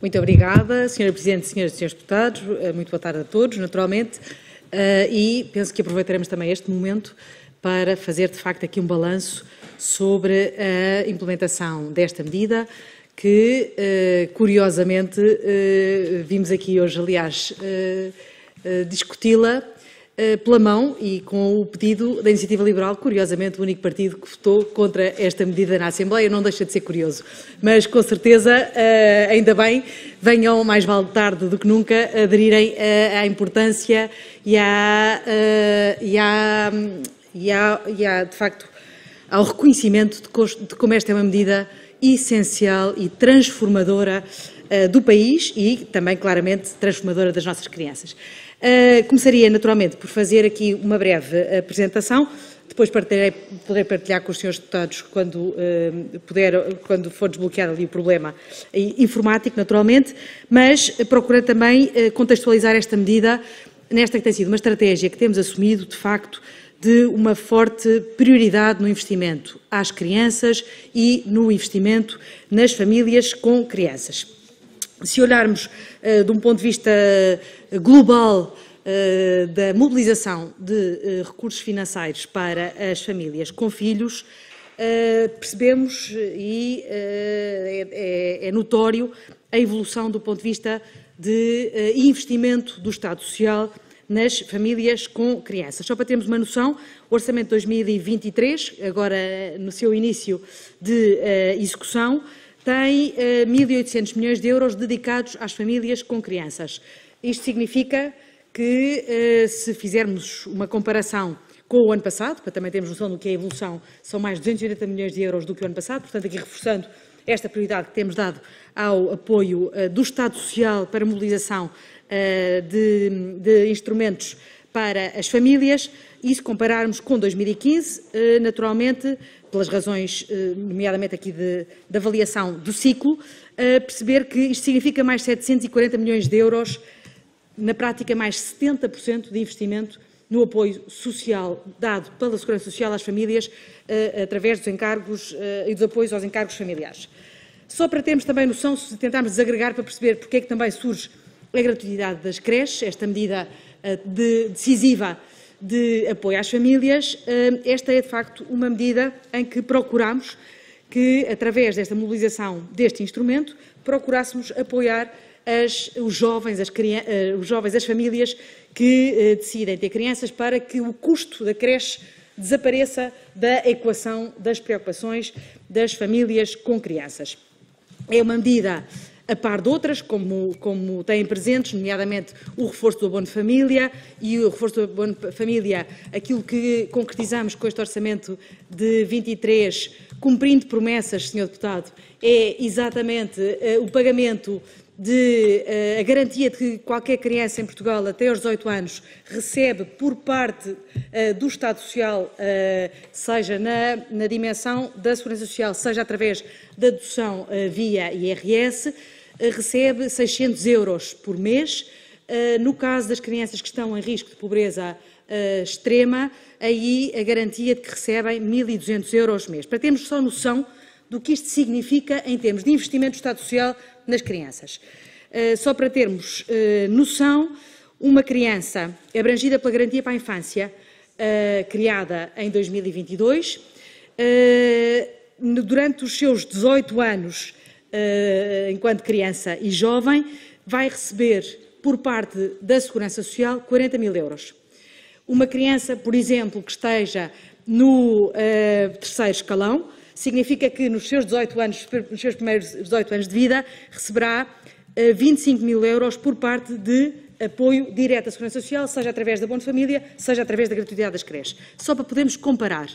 Muito obrigada, Sra. Presidente, Sras. e Srs. Deputados. Eh, muito boa tarde a todos, naturalmente. Eh, e penso que aproveitaremos também este momento para fazer, de facto, aqui um balanço sobre a implementação desta medida, que, eh, curiosamente, vimos aqui hoje, aliás, discuti-la eh, pela mão e com o pedido da Iniciativa Liberal, curiosamente o único partido que votou contra esta medida na Assembleia, não deixa de ser curioso. Mas com certeza, eh, ainda bem, venham mais vale tarde do que nunca aderirem eh, à importância e à, e à, e à, e à de facto, ao reconhecimento de como esta é uma medida essencial e transformadora do país e também claramente transformadora das nossas crianças. Eh, começaria naturalmente por fazer aqui uma breve apresentação, depois partilhei, poderei partilhar com os senhores deputados quando, eh, puder, quando for desbloqueado ali o problema informático, naturalmente, mas procurei também eh, contextualizar esta medida nesta que tem sido uma estratégia que temos assumido, de facto, de uma forte prioridade no investimento às crianças e no investimento nas famílias com crianças. Se olharmos eh, de um ponto de vista eh, global, eh, da mobilização de recursos financeiros para as famílias com filhos, percebemos e é, é, é notório a evolução do ponto de vista de investimento do Estado Social nas famílias com crianças. Só para termos uma noção, o Orçamento 2023, agora no seu início de execução, tem 1.800 eh, milhões de euros dedicados às famílias com crianças. Isto significa que, eh, se fizermos uma comparação com o ano passado, para também termos noção do que é a evolução, são mais 280 milhões de euros do que o ano passado, portanto, aqui reforçando esta prioridade que temos dado ao apoio eh, do Estado Social para a mobilização de, de instrumentos para as famílias, e se compararmos com 2015, naturalmente pelas razões, eh, nomeadamente aqui de, de avaliação do ciclo, perceber que isto significa mais 740 milhões de euros, na prática mais 70% de investimento no apoio social dado pela Segurança Social às famílias eh, através dos encargos eh, e dos apoios aos encargos familiares. Só para termos também noção, se tentarmos desagregar para perceber porque é que também surge a gratuidade das creches, esta medida decisiva de apoio às famílias, eh, esta é de facto uma medida em que procuramos que, através desta mobilização deste instrumento, procurássemos apoiar as, os, jovens, as eh, os jovens, as famílias que eh, decidem ter crianças para que o custo da creche desapareça da equação das preocupações das famílias com crianças. É uma medida a par de outras, como, como têm presentes, nomeadamente o reforço do abono de família e o reforço do abono de família, aquilo que concretizamos com este orçamento de 23, cumprindo promessas, Sr. Deputado, é exatamente uh, o pagamento de uh, a garantia de que qualquer criança em Portugal até aos 18 anos recebe por parte uh, do Estado Social, uh, seja na, na dimensão da Segurança Social, seja através da dedução via IRS recebe 600 euros por mês. Ah, no caso das crianças que estão em risco de pobreza ah, extrema, aí a garantia de que recebem 1.200 euros mês. Para termos só noção do que isto significa em termos de investimento do Estado Social nas crianças. Ah, só para termos noção, uma criança abrangida pela Garantia para a Infância, criada em 2022, durante os seus 18 anos eh, enquanto criança e jovem, vai receber por parte da Segurança Social 40 mil euros. Uma criança, por exemplo, que esteja no eh, terceiro escalão, significa que nos seus, 18 anos, nos seus primeiros 18 anos de vida receberá 25 eh, mil euros por parte de apoio direto à Segurança Social, seja através da Bono Família, seja através da gratuidade das creches. Só para podermos comparar.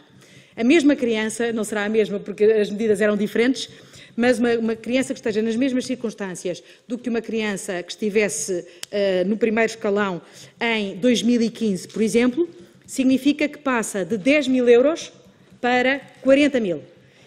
A mesma criança, não será a mesma porque as medidas eram diferentes, mas uma, uma, criança que esteja nas mesmas circunstâncias do que uma criança que estivesse uh, no primeiro escalão em 2015, por exemplo, significa que passa de 10 mil euros para 40 mil.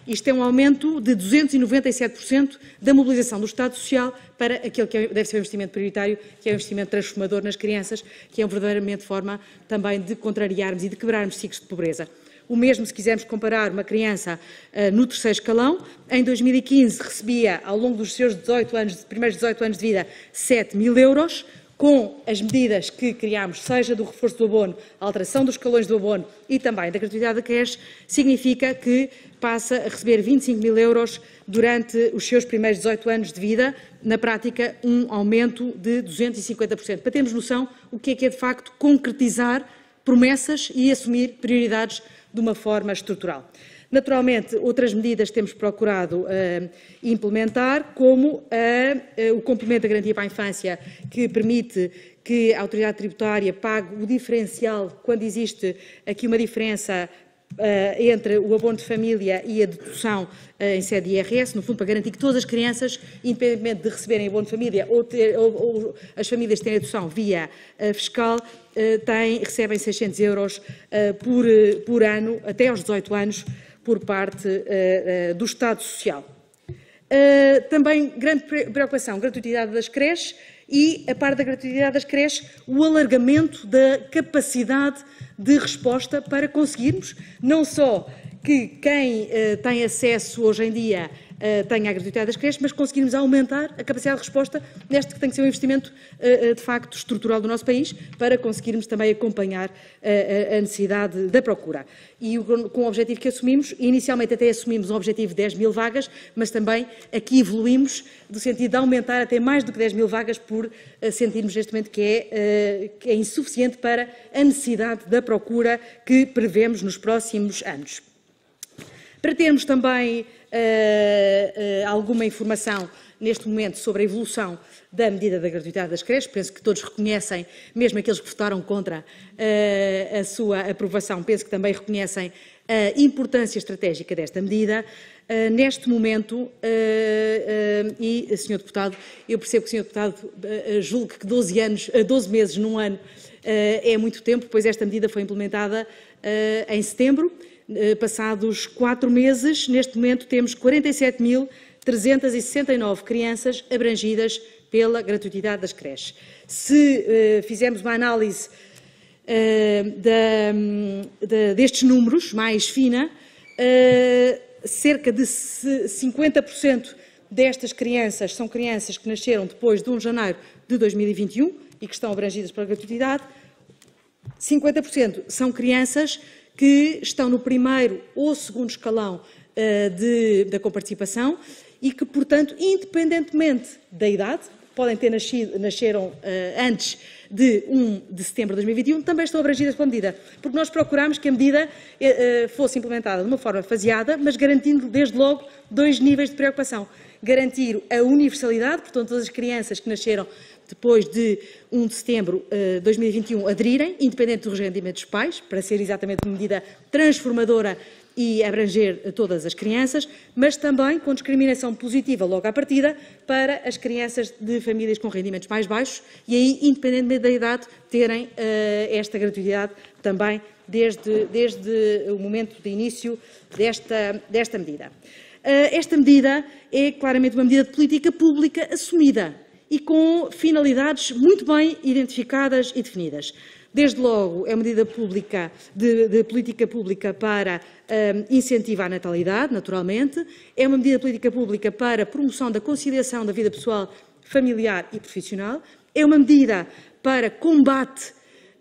Isto é um aumento de 297% da mobilização do Estado Social para aquele que é deve ser o investimento prioritário, que é o investimento transformador nas crianças, que é verdadeiramente forma também de contrariarmos e de quebrarmos ciclos de pobreza o mesmo se quisermos comparar uma criança eh, no terceiro escalão. Em 2015 recebia, ao longo dos seus 18 anos, primeiros 18 anos de vida, 7 mil euros, com as medidas que criámos, seja do reforço do abono, alteração dos escalões do abono e também da gratuidade da cash, significa que passa a receber 25 mil euros durante os seus primeiros 18 anos de vida, na prática um aumento de 250%, para termos noção o que é que é de facto concretizar promessas e assumir prioridades de uma forma estrutural. Naturalmente, outras medidas temos procurado uh, implementar, como uh, o complemento da garantia para a infância, que permite que a autoridade tributária pague o diferencial quando existe aqui uma diferença eh, entre o abono de família e a dedução eh, em sede IRS, no fundo, para garantir que todas as crianças, independentemente de receberem abono de família ou, ter, ou, ou as famílias terem dedução via eh, fiscal, têm, recebem 600 euros por, por ano, até aos 18 anos, por parte do Estado Social. também grande preocupação, gratuidade das creches e, a par da gratuidade das creches, o alargamento da capacidade de resposta para conseguirmos não só que quem eh, tem acesso hoje em dia eh, tenha a gratuidade das creches, mas conseguirmos aumentar a capacidade de resposta neste que tem que ser um investimento eh, eh, de facto estrutural do nosso país, para conseguirmos também acompanhar a necessidade da procura. E com o objetivo que assumimos, inicialmente até assumimos um objetivo de 10 mil vagas, mas também aqui evoluímos no sentido de aumentar até mais do que 10 mil vagas por sentirmos neste momento que é, que é insuficiente para a necessidade da procura que prevemos nos próximos anos para termos também uh, uh, alguma informação neste momento sobre a evolução da medida da gratuidade das creches. Penso que todos reconhecem, mesmo aqueles que votaram contra uh, a sua aprovação, penso que também reconhecem a importância estratégica desta medida. Uh, neste momento, uh, e, Sr. Deputado, eu percebo que o Sr. Deputado uh, julga que 12, anos, 12 meses num ano é muito tempo, pois esta medida foi implementada em setembro eh, passados quatro meses, neste momento temos 47.369 crianças abrangidas pela gratuidade das creches. Se uh, fizermos uma análise uh, eh, de, destes números mais fina, uh, cerca de 50% destas crianças são crianças que nasceram depois de 1 de janeiro de 2021 e que estão abrangidas pela gratuidade. 50% são crianças que estão no primeiro ou segundo escalão uh, de, da comparticipação e que, portanto, independentemente da idade, podem ter nascido, nasceram uh, antes de 1 de setembro de 2021, também estão abrangidas pela medida, porque nós procurámos que a medida uh, fosse implementada de uma forma faseada, mas garantindo desde logo dois níveis de preocupação. Garantir a universalidade, portanto, todas as crianças que nasceram depois de 1 de setembro de uh, 2021 aderirem, independente do rendimento dos pais, para ser exatamente uma medida transformadora e abranger todas as crianças, mas também com discriminação positiva logo à partida para as crianças de famílias com rendimentos mais baixos e aí, independentemente da idade, terem uh, esta gratuidade também desde, desde o momento de início desta, desta medida. Uh, esta medida é claramente uma medida de política pública assumida e com finalidades muito bem identificadas e definidas. Desde logo, é uma medida pública, de, de política pública para um, incentivar a natalidade, naturalmente, é uma medida política pública para promoção da conciliação da vida pessoal, familiar e profissional, é uma medida para combate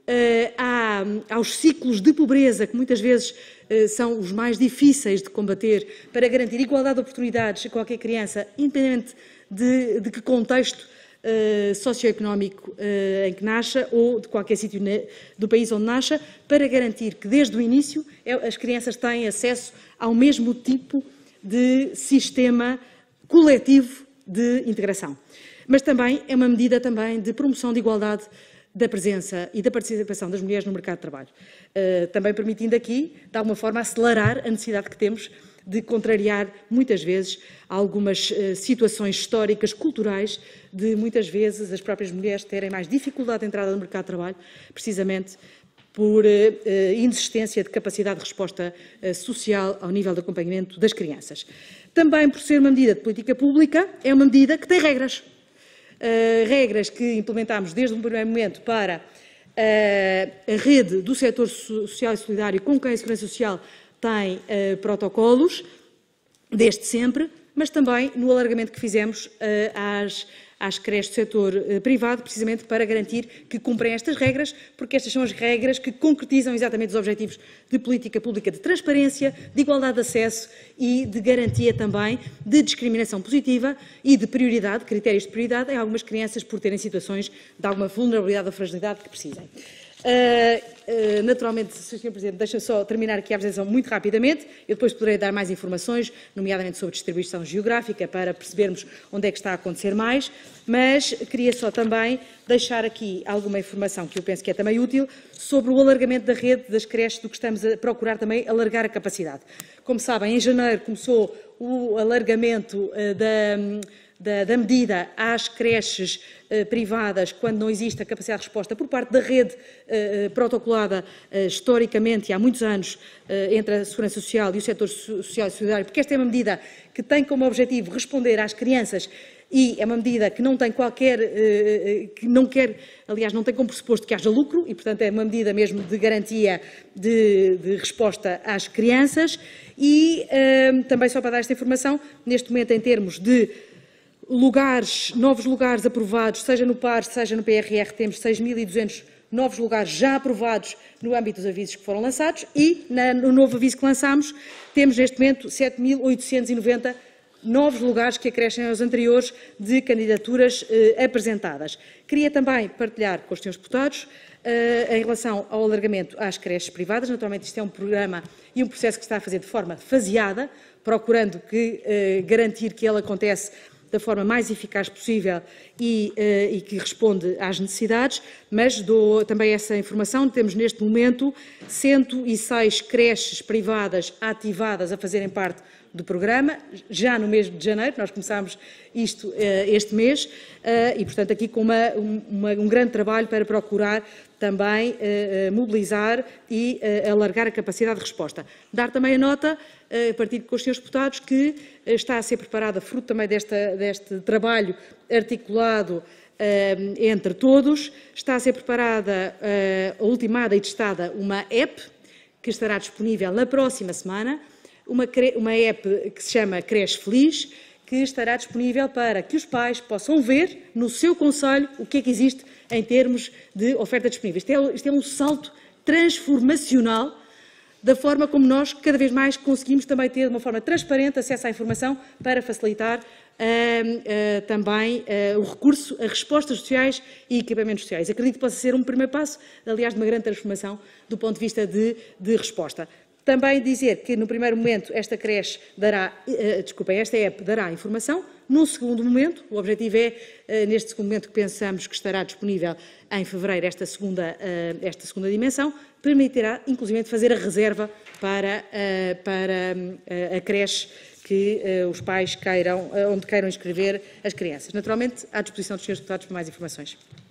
Uh, aos ciclos de pobreza, que muitas vezes uh, são os mais difíceis de combater, para garantir igualdade de oportunidades a qualquer criança, independente de, de que contexto eh, socioeconómico eh, em que nasça ou de qualquer sítio do país onde nasça, para garantir que desde o início é, as crianças têm acesso ao mesmo tipo de sistema coletivo de integração. Mas também é uma medida também de promoção de igualdade da presença e da participação das mulheres no mercado de trabalho, eh, também permitindo aqui, de alguma forma, acelerar a necessidade que temos de contrariar muitas vezes algumas eh, situações históricas, culturais, de muitas vezes as próprias mulheres terem mais dificuldade de entrada no mercado de trabalho, precisamente por eh, eh, inexistência de capacidade de resposta social ao nível de acompanhamento das crianças. Também por ser uma medida de política pública, é uma medida que tem regras. regras que implementámos desde o primeiro momento para a rede do setor social e solidário com quem a Segurança Social tem uh, eh, protocolos, desde sempre, mas também no alargamento que fizemos uh, às, às creches do setor uh, privado, precisamente para garantir que cumprem estas regras, porque estas são as regras que concretizam exatamente os objetivos de política pública de transparência, de igualdade de acesso e de garantia também de discriminação positiva e de prioridade, critérios de prioridade, em algumas crianças por terem situações de alguma vulnerabilidade ou fragilidade que precisem. Uh, eh, naturalmente, Sr. Presidente, deixa só terminar aqui a apresentação muito rapidamente. Eu depois poderei dar mais informações, nomeadamente sobre distribuição geográfica, para percebermos onde é que está a acontecer mais. Mas queria só também deixar aqui alguma informação que eu penso que é também útil sobre o alargamento da rede das creches, do que estamos a procurar também alargar a capacidade. Como sabem, em janeiro começou o alargamento eh, da da, da medida às creches eh, privadas quando não existe a capacidade de resposta por parte da rede eh, eh, protocolada historicamente há muitos anos entre a Segurança Social e o setor social e solidário, porque esta é uma medida que tem como objetivo responder às crianças e é uma medida que não tem qualquer, que não quer, aliás, não tem como pressuposto que haja lucro e, portanto, é uma medida mesmo de garantia de, de resposta às crianças e também só para dar esta informação, neste momento em termos de lugares, novos lugares aprovados, seja no PAR, seja no PRR, temos 6.200 novos lugares já aprovados no âmbito dos avisos que foram lançados e no novo aviso que lançámos temos neste momento 7.890 novos lugares que acrescem aos anteriores de candidaturas eh, apresentadas. Queria também partilhar com os senhores deputados eh, em relação ao alargamento às creches privadas. Naturalmente isto é um programa e um processo que está a fazer de forma faseada, procurando que, eh, garantir que ele acontece da forma mais eficaz possível e, eh, e que responde às necessidades, mas dou também essa informação. Temos neste momento 106 creches privadas ativadas a fazerem parte do programa, já no mês de janeiro, nós começámos isto eh, este mês, eh, e portanto aqui com uma, uma, um grande trabalho para procurar também eh, mobilizar e alargar a capacidade de resposta. Dar também a nota, a partir com os senhores deputados, que está a ser preparada, fruto também desta, deste trabalho articulado entre todos, está a ser preparada, ultimada e testada uma app, que estará disponível na próxima semana, uma, uma app que se chama Cresce Feliz, que estará disponível para que os pais possam ver no seu conselho o que é que existe em termos de oferta disponível. Isto é, isto é um salto transformacional da forma como nós cada vez mais conseguimos também ter de uma forma transparente acesso à informação para facilitar Uh, uh, também uh, o recurso a respostas sociais e equipamentos sociais. Acredito que possa ser um primeiro passo, aliás, de uma grande transformação do ponto de vista de, de resposta. Também dizer que, no primeiro momento, esta creche dará, eh, eh, desculpem, esta app dará informação, num segundo momento, o objetivo é, eh, neste segundo momento que pensamos que estará disponível em fevereiro, esta segunda, esta segunda dimensão, permitirá, inclusive, fazer a reserva para, para a creche que os pais queiram, onde queiram inscrever as crianças. Naturalmente, à disposição dos senhores deputados para mais informações.